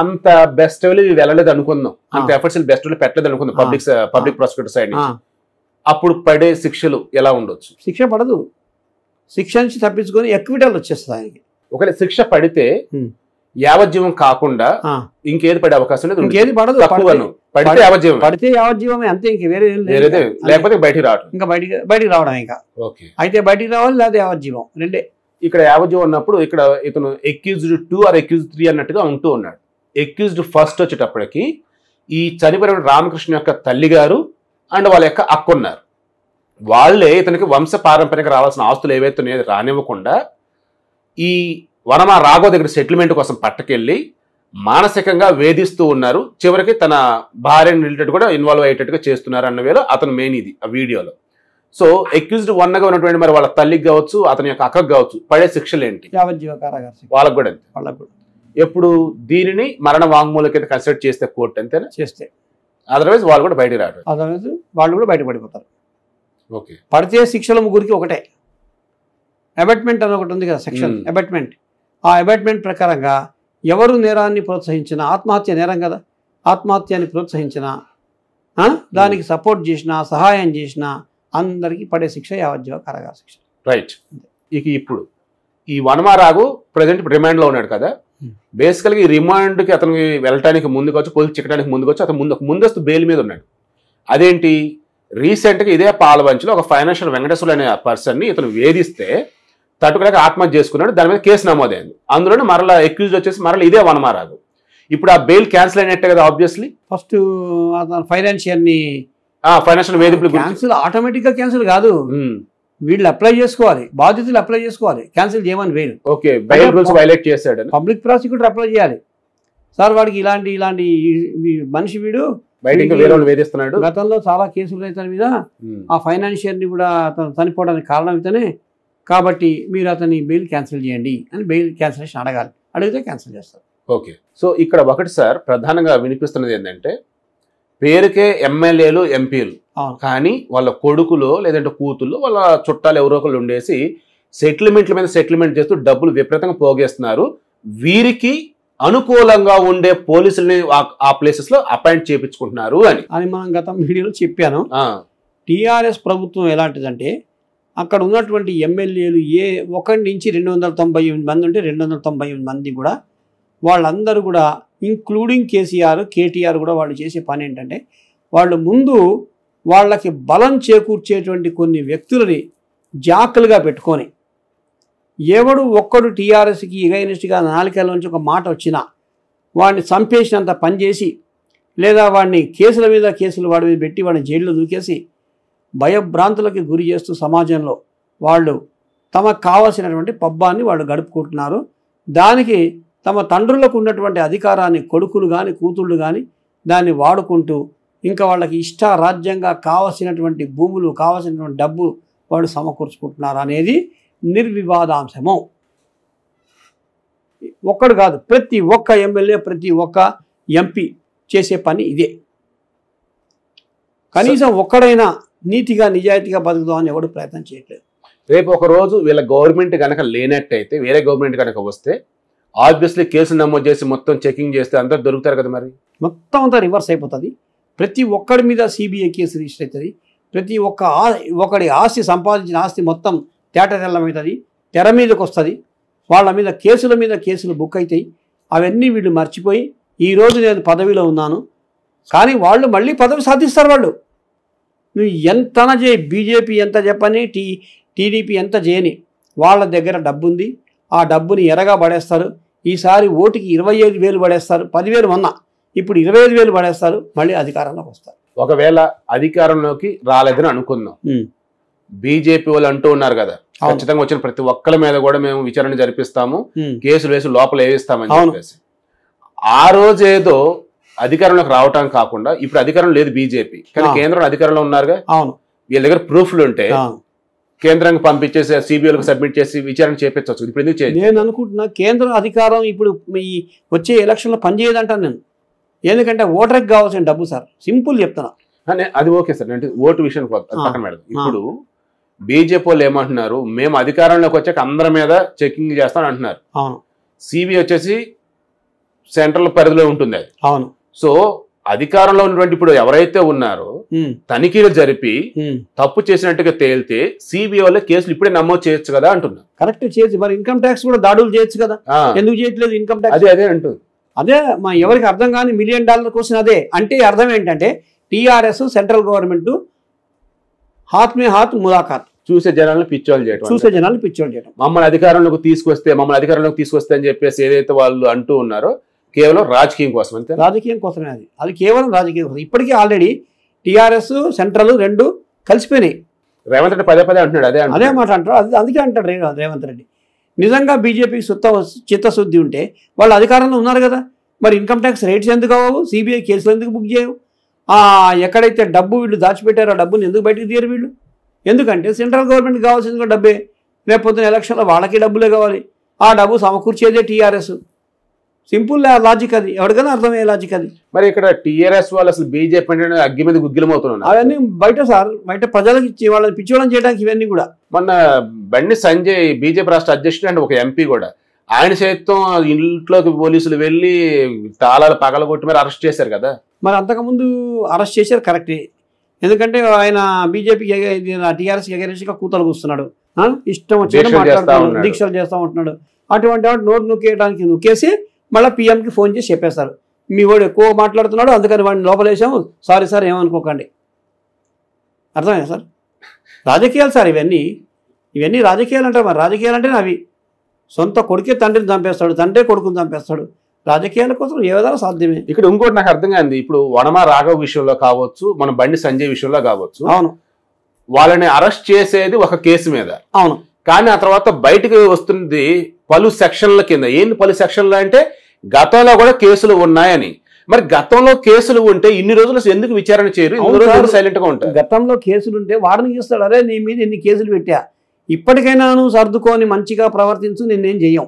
అంత బెస్ట్ ఇవి వెళ్ళలేదు అనుకుందాం అంత ఎఫర్ట్స్ బెస్ట్ పెట్టలేదు అనుకుందాం పబ్లిక్ పబ్లిక్ ప్రాసిక్యూటర్ సైడ్ అప్పుడు పడే శిక్షలు ఎలా ఉండొచ్చు శిక్ష పడదు శిక్ష నుంచి తప్పించుకొని ఎక్కువ వచ్చేస్తాయి ఒకవేళ శిక్ష పడితే యావజ్జీవం కాకుండా ఇంకేది పడే అవకాశం లేదు ఇంకేది పడదు పడితే యావజ్జీవం పడితే యావజ్జీవమే అంతే ఇంక వేరే లేకపోతే బయటికి రావడం ఇంకా బయటికి బయటికి రావడం ఇంకా అయితే బయటికి రావాలి లేదా యావజ్జీవం రెండే ఇక్కడ యావజ్జీవం ఉన్నప్పుడు ఇక్కడ ఇతను accused two or accused three అన్నట్టుగా ఉంటూ ఉన్నాడు ఎక్యూజ్డ్ ఫస్ట్ వచ్చేటప్పటికి ఈ చనిపోయిన రామకృష్ణ యొక్క తల్లిగారు అండ్ వాళ్ళ యొక్క ఉన్నారు వాళ్ళే ఇతనికి వంశ పారంపర్యంగా రావాల్సిన ఆస్తులు ఏవైతే ఉన్నాయో రానివ్వకుండా ఈ వనమ రాఘో దగ్గర సెటిల్మెంట్ కోసం పట్టుకెళ్ళి మానసికంగా వేధిస్తూ ఉన్నారు చివరికి తన భార్యను రిలేటెడ్ కూడా ఇన్వాల్వ్ అయ్యేటట్టుగా చేస్తున్నారు అన్న వేరు అతను మెయిన్ ఇది ఆ వీడియోలో సో ఎక్యూజ్డ్ వన్నగా ఉన్నటువంటి మరి వాళ్ళ తల్లికి కావచ్చు అతని యొక్క అక్కకు కావచ్చు పడే శిక్షలు ఏంటి వాళ్ళకు కూడా వాళ్ళకు కూడా ఎప్పుడు దీనిని మరణ వాంగ్మూల కింద కన్సిడర్ చేస్తే కోర్టు అంతేనా చేస్తే అదర్వైజ్ వాళ్ళు కూడా బయటకు రాడు అదర్వైజ్ వాళ్ళు కూడా బయట పడిపోతారు ఓకే పడితే శిక్షల ముగ్గురికి ఒకటే అబెట్మెంట్ అని ఒకటి ఉంది కదా సెక్షన్ అబెట్మెంట్ hmm. ఆ అబెట్మెంట్ ప్రకారంగా ఎవరు నేరాన్ని ప్రోత్సహించినా ఆత్మహత్య నేరం కదా ఆత్మహత్యాన్ని ప్రోత్సహించినా దానికి సపోర్ట్ hmm. చేసినా సహాయం చేసినా అందరికీ పడే శిక్ష యావజ్జీవ కారాగార శిక్ష రైట్ ఇక ఇప్పుడు ఈ వనమారాగు ప్రజెంట్ రిమాండ్లో ఉన్నాడు కదా బేసికల్గా ఈ రిమాండ్కి అతనికి వెళ్ళటానికి ముందుకు వచ్చి పోలీసు చిక్కడానికి ముందుకు వచ్చి అతను ముందు ముందస్తు బెయిల్ మీద ఉన్నాడు అదేంటి రీసెంట్గా ఇదే పాలవంచిలో ఒక ఫైనాన్షియల్ వెంకటేశ్వరులు అనే పర్సన్ని ఇతను వేధిస్తే తట్టుకోలేక ఆత్మహత్య చేసుకున్నాడు దాని మీద కేసు నమోదైంది అందులోనే మరలా ఎక్యూజ్ వచ్చేసి మరలా ఇదే వనమారాదు ఇప్పుడు ఆ బెయిల్ క్యాన్సిల్ అయినట్టే కదా ఆబ్వియస్లీ ఫస్ట్ ఫైనాన్షియల్ని ఫైనాన్షియల్ వేధింపులు క్యాన్సిల్ ఆటోమేటిక్గా క్యాన్సిల్ కాదు hmm. వీళ్ళు అప్లై చేసుకోవాలి బాధితులు అప్లై చేసుకోవాలి క్యాన్సిల్ చేయమని వేరు ఓకే పబ్లిక్ ప్రాసిక్యూటర్ అప్లై చేయాలి సార్ వాడికి ఇలాంటి ఇలాంటి మనిషి వీడు వేధిస్తున్నాడు గతంలో చాలా కేసులు అయితే మీద hmm. ఆ ఫైనాన్షియర్ ని కూడా అతను చనిపోవడానికి కారణం అయితేనే కాబట్టి మీరు అతని బెయిల్ క్యాన్సిల్ చేయండి అని బెయిల్ క్యాన్సిలేషన్ అడగాలి అడిగితే క్యాన్సిల్ చేస్తారు ఓకే సో ఇక్కడ ఒకటి సార్ ప్రధానంగా వినిపిస్తున్నది ఏంటంటే పేరుకే ఎమ్మెల్యేలు ఎంపీలు కానీ వాళ్ళ కొడుకులు లేదంటే కూతుళ్ళు వాళ్ళ చుట్టాలు ఎవరో ఒకళ్ళు ఉండేసి సెటిల్మెంట్ల మీద సెటిల్మెంట్ చేస్తూ డబ్బులు విపరీతంగా పోగేస్తున్నారు వీరికి అనుకూలంగా ఉండే పోలీసుల్ని ఆ ప్లేసెస్ లో అపాయింట్ చేయించుకుంటున్నారు అని అని మనం గత వీడియోలో చెప్పాను టిఆర్ఎస్ ప్రభుత్వం ఎలాంటిదంటే అక్కడ ఉన్నటువంటి ఎమ్మెల్యేలు ఏ ఒకటి నుంచి రెండు వందల తొంభై ఎనిమిది మంది ఉంటే రెండు వందల తొంభై ఎనిమిది మంది కూడా వాళ్ళందరూ కూడా ఇంక్లూడింగ్ కేసీఆర్ కేటీఆర్ కూడా వాళ్ళు చేసే పని ఏంటంటే వాళ్ళు ముందు వాళ్ళకి బలం చేకూర్చేటువంటి కొన్ని వ్యక్తులని జాకలుగా పెట్టుకొని ఎవడు ఒక్కడు టీఆర్ఎస్కి ఇగైనస్ట్గా నాలుకేళ్ళ ఒక మాట వచ్చినా వాడిని చంపేసినంత పనిచేసి లేదా వాడిని కేసుల మీద కేసులు వాడి మీద పెట్టి వాడిని జైల్లో దూకేసి భయభ్రాంతులకి గురి చేస్తూ సమాజంలో వాళ్ళు తమకు కావాల్సినటువంటి పబ్బాన్ని వాళ్ళు గడుపుకుంటున్నారు దానికి తమ తండ్రులకు ఉన్నటువంటి అధికారాన్ని కొడుకులు కానీ కూతుళ్ళు కానీ దాన్ని వాడుకుంటూ ఇంకా వాళ్ళకి ఇష్టారాజ్యంగా కావలసినటువంటి భూములు కావలసినటువంటి డబ్బు వాడు సమకూర్చుకుంటున్నారు అనేది నిర్వివాదాంశము ఒక్కడు కాదు ప్రతి ఒక్క ఎమ్మెల్యే ప్రతి ఒక్క ఎంపీ చేసే పని ఇదే కనీసం ఒక్కడైనా నీతిగా నిజాయితీగా బతుకుదాం అని ఎవడు ప్రయత్నం చేయట్లేదు రేపు ఒకరోజు వీళ్ళ గవర్నమెంట్ కనుక లేనట్టయితే వేరే గవర్నమెంట్ కనుక వస్తే ఆబ్వియస్లీ కేసులు నమోదు చేసి మొత్తం చెకింగ్ చేస్తే అందరు దొరుకుతారు కదా మరి మొత్తం అంతా రివర్స్ అయిపోతుంది ప్రతి ఒక్కడి మీద సిబిఐ కేసు రిజిస్టర్ అవుతుంది ప్రతి ఒక్క ఒకడి ఆస్తి సంపాదించిన ఆస్తి మొత్తం తేట తెల్లమవుతుంది తెర మీదకి వస్తుంది వాళ్ళ మీద కేసుల మీద కేసులు బుక్ అవుతాయి అవన్నీ వీళ్ళు మర్చిపోయి ఈరోజు నేను పదవిలో ఉన్నాను కానీ వాళ్ళు మళ్ళీ పదవి సాధిస్తారు వాళ్ళు నువ్వు ఎంత చేయి బీజేపీ ఎంత చెప్పని టీ టీడీపీ ఎంత చేయని వాళ్ళ దగ్గర డబ్బు ఉంది ఆ డబ్బుని ఎరగా పడేస్తారు ఈసారి ఓటుకి ఇరవై ఐదు వేలు పడేస్తారు పదివేలు మొన్న ఇప్పుడు ఇరవై ఐదు వేలు పడేస్తారు మళ్ళీ అధికారంలోకి వస్తారు ఒకవేళ అధికారంలోకి రాలేదని అనుకుందాం బీజేపీ వాళ్ళు అంటూ ఉన్నారు కదా ఖచ్చితంగా వచ్చిన ప్రతి ఒక్కరి మీద కూడా మేము విచారణ జరిపిస్తాము కేసులు వేసి లోపల ఏవిస్తామని చెప్పేసి ఆ రోజేదో అధికారంలోకి రావటం కాకుండా ఇప్పుడు అధికారం లేదు బీజేపీ కానీ కేంద్రంలో అధికారంలో ఉన్నారుగా వీళ్ళ దగ్గర ప్రూఫ్లు ఉంటే కేంద్రానికి పంపించేసి సిబిఐలకు సబ్మిట్ చేసి విచారణ చేపించవచ్చు ఇప్పుడు ఎందుకు చేయాలి నేను అనుకుంటున్నా కేంద్ర అధికారం ఇప్పుడు ఈ వచ్చే ఎలక్షన్లో పనిచేయదంటాను నేను ఎందుకంటే ఓటర్కి కావాల్సిన డబ్బు సార్ సింపుల్ చెప్తున్నా అది ఓకే సార్ అంటే ఓటు విషయం మేడం ఇప్పుడు బీజేపీ వాళ్ళు ఏమంటున్నారు మేము అధికారంలోకి వచ్చాక అందరి మీద చెకింగ్ చేస్తాం అంటున్నారు సిబిఐ వచ్చేసి సెంట్రల్ పరిధిలో ఉంటుంది అది అవును సో అధికారంలో ఉన్నటువంటి ఇప్పుడు ఎవరైతే ఉన్నారో తనిఖీలు జరిపి తప్పు చేసినట్టుగా తేలితే సిబిఐ వల్ల కేసులు ఇప్పుడే నమోదు చేయొచ్చు కదా అంటున్నా కరెక్ట్ చేయొచ్చు మరి ఇన్కమ్ ట్యాక్స్ కూడా దాడులు చేయొచ్చు కదా ఎందుకు చేయట్లేదు ఇన్కమ్ ట్యాక్స్ అదే అదే అంటుంది అదే మా ఎవరికి అర్థం కాని మిలియన్ డాలర్ కోసం అదే అంటే అర్థం ఏంటంటే టిఆర్ఎస్ సెంట్రల్ గవర్నమెంట్ హాత్ మే హాత్ ములాఖాత్ చూసే జనాలను పిచ్చోలు చేయడం చూసే జనాలను పిచ్చోలు చేయడం మమ్మల్ని అధికారంలోకి తీసుకొస్తే మమ్మల్ని అధికారంలోకి తీసుకొస్తే అని చెప్పేసి ఏదైతే వాళ్ళు అంటూ ఉన్నారో కేవలం రాజకీయం కోసం అంతే రాజకీయం కోసమే అది అది కేవలం రాజకీయం కోసం ఇప్పటికీ ఆల్రెడీ టీఆర్ఎస్ సెంట్రల్ రెండు కలిసిపోయినాయి రేవంత్ రెడ్డి పదే పదే అంటున్నాడు అదే అదే మాట అంటారు అది అందుకే అంటాడు రేవంత్ రెడ్డి నిజంగా బీజేపీకి సుత్త చిత్తశుద్ధి ఉంటే వాళ్ళు అధికారంలో ఉన్నారు కదా మరి ఇన్కమ్ ట్యాక్స్ రేట్స్ ఎందుకు అవ్వవు సిబిఐ కేసులు ఎందుకు బుక్ చేయవు ఎక్కడైతే డబ్బు వీళ్ళు దాచిపెట్టారో ఆ డబ్బుని ఎందుకు బయటకు తీయరు వీళ్ళు ఎందుకంటే సెంట్రల్ గవర్నమెంట్ కావాల్సింది డబ్బే రేపు పొద్దున ఎలక్షన్లో వాళ్ళకి డబ్బులే కావాలి ఆ డబ్బు సమకూర్చేదే టీఆర్ఎస్ సింపుల్ లాజిక్ అది ఎవరికైనా అర్థమయ్యే లాజిక్ అది మరి ఇక్కడ టీఆర్ఎస్ వాళ్ళు అసలు బీజేపీ అంటే అగ్గి మీద గుగ్గిలమవుతున్నాను అవన్నీ బయట సార్ బయట ప్రజలకు ఇచ్చి వాళ్ళని పిచ్చివాళ్ళని చేయడానికి ఇవన్నీ కూడా మొన్న బండి సంజయ్ బీజేపీ రాష్ట్ర అధ్యక్షుడు అండ్ ఒక ఎంపీ కూడా ఆయన సైతం ఇంట్లోకి పోలీసులు వెళ్ళి తాళాలు పగలగొట్టి మరి అరెస్ట్ చేశారు కదా మరి అంతకుముందు అరెస్ట్ చేశారు కరెక్టే ఎందుకంటే ఆయన బీజేపీకి టీఆర్ఎస్ ఎగరేసిగా కూతలు కూస్తున్నాడు ఇష్టం వచ్చి మాట్లాడుతున్నాడు దీక్షలు చేస్తా ఉంటున్నాడు అటువంటి నోరు నొక్కేయడానికి నొక్కేసి మళ్ళీ పీఎంకి ఫోన్ చేసి చెప్పేస్తారు మీ వాడు ఎక్కువ మాట్లాడుతున్నాడు అందుకని వాడిని లోపలేసాము సారీ సార్ ఏమనుకోకండి అర్థమైందా సార్ రాజకీయాలు సార్ ఇవన్నీ ఇవన్నీ రాజకీయాలు అంటారు మరి రాజకీయాలు అంటే అవి సొంత కొడుకే తండ్రిని చంపేస్తాడు తండ్రి కొడుకుని చంపేస్తాడు రాజకీయాల కోసం ఏ విధాలు సాధ్యమే ఇక్కడ ఇంకోటి నాకు అర్థం కాంది ఇప్పుడు వనమా రాఘవ్ విషయంలో కావచ్చు మన బండి సంజయ్ విషయంలో కావచ్చు అవును వాళ్ళని అరెస్ట్ చేసేది ఒక కేసు మీద అవును కానీ ఆ తర్వాత బయటకు వస్తుంది పలు సెక్షన్ల కింద ఏంటి పలు సెక్షన్లు అంటే గతంలో కూడా కేసులు ఉన్నాయని మరి గతంలో కేసులు ఉంటే ఇన్ని రోజులు ఎందుకు విచారణ చేయరు ఇన్ని ఉంటాయి సైలెంట్ గా గతంలో కేసులు ఉంటే వాడిని చూస్తాడు అరే నీ మీద ఎన్ని కేసులు పెట్టా ఇప్పటికైనా నువ్వు సర్దుకొని మంచిగా ప్రవర్తించు నిన్నేం చెయ్యం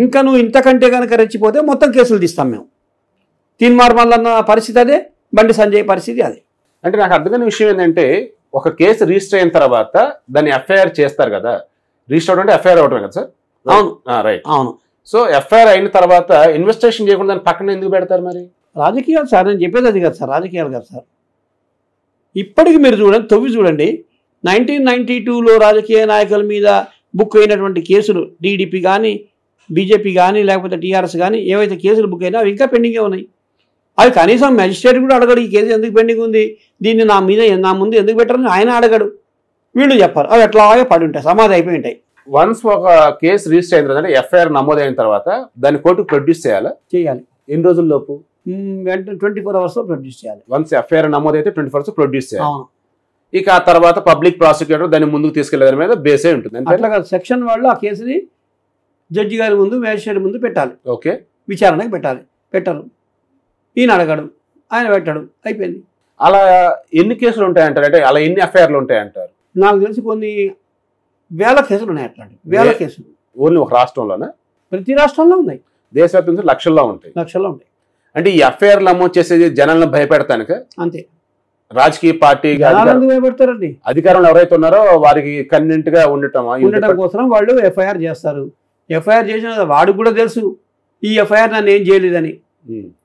ఇంకా నువ్వు ఇంతకంటే కనుక రెచ్చిపోతే మొత్తం కేసులు తీస్తాం మేము అన్న పరిస్థితి అదే బండి సంజయ్ పరిస్థితి అదే అంటే నాకు అర్థమైన విషయం ఏంటంటే ఒక కేసు రిజిస్టర్ అయిన తర్వాత దాన్ని ఎఫ్ఐఆర్ చేస్తారు కదా రిజిస్టర్ అవడం అంటే ఎఫ్ఐఆర్ అవడమే కదా సార్ అవును రైట్ ah, అవును సో ఎఫ్ఐఆర్ అయిన తర్వాత ఇన్వెస్టిగేషన్ చేయకుండా పక్కన ఎందుకు పెడతారు మరి రాజకీయాలు సార్ నేను చెప్పేది అది కాదు సార్ రాజకీయాలు కాదు సార్ ఇప్పటికి మీరు చూడండి తొవ్వి చూడండి నైన్టీన్ నైన్టీ టూలో రాజకీయ నాయకుల మీద బుక్ అయినటువంటి కేసులు టీడీపీ కానీ బీజేపీ కానీ లేకపోతే టీఆర్ఎస్ కానీ ఏవైతే కేసులు బుక్ అయినా అవి ఇంకా పెండింగే ఉన్నాయి అవి కనీసం మ్యాజిస్ట్రేట్ కూడా అడగడు ఈ కేసు ఎందుకు పెండింగ్ ఉంది దీన్ని నా మీద నా ముందు ఎందుకు పెట్టారని ఆయన అడగడు వీళ్ళు చెప్పారు అవి ఎట్లాగే పడి ఉంటాయి సమాధి అయిపోయి ఉంటాయి వన్స్ ఒక కేసు రిజిస్టర్ అయిన తర్వాత ఎఫ్ఐఆర్ నమోదైన తర్వాత దాన్ని కోర్టు ప్రొడ్యూస్ చేయాలా చేయాలి ఎన్ని రోజుల్లోపు వెంటనే ట్వంటీ ఫోర్ అవర్స్లో ప్రొడ్యూస్ చేయాలి వన్స్ ఎఫ్ఐఆర్ నమోదైతే ట్వంటీ ఫోర్ అవర్స్ ప్రొడ్యూస్ చేయాలి ఇక ఆ తర్వాత పబ్లిక్ ప్రాసిక్యూటర్ దాన్ని ముందుకు తీసుకెళ్లేదని మీద బేసే ఉంటుంది అట్లా కాదు సెక్షన్ వాళ్ళు ఆ కేసుని జడ్జి గారి ముందు మేజిస్ట్రేట్ ముందు పెట్టాలి ఓకే విచారణకి పెట్టాలి పెట్టరు ఈయన అడగడు ఆయన పెట్టాడు అయిపోయింది అలా ఎన్ని కేసులు ఉంటాయంటారు అంటే అలా ఎన్ని ఎఫ్ఐఆర్లు ఉంటాయంటారు నాకు తెలిసి కొన్ని వేల కేసులు ఉన్నాయి అట్లాంటి వేల కేసులు ఓన్లీ ఒక రాష్ట్రంలోనే ప్రతి రాష్ట్రంలో ఉన్నాయి దేశవ్యాప్తంగా లక్షల్లో ఉంటాయి లక్షల్లో ఉంటాయి అంటే ఈ ఎఫ్ఐఆర్లు నమోదు చేసేది జనాలను భయపెడతాను అంతే రాజకీయ పార్టీ భయపెడతారండి అధికారంలో ఎవరైతే ఉన్నారో వారికి కన్వీనెంట్ గా ఉండటం ఉండటం కోసం వాళ్ళు ఎఫ్ఐఆర్ చేస్తారు ఎఫ్ఐఆర్ చేసిన వాడికి కూడా తెలుసు ఈ ఎఫ్ఐఆర్ నన్ను ఏం చేయలేదని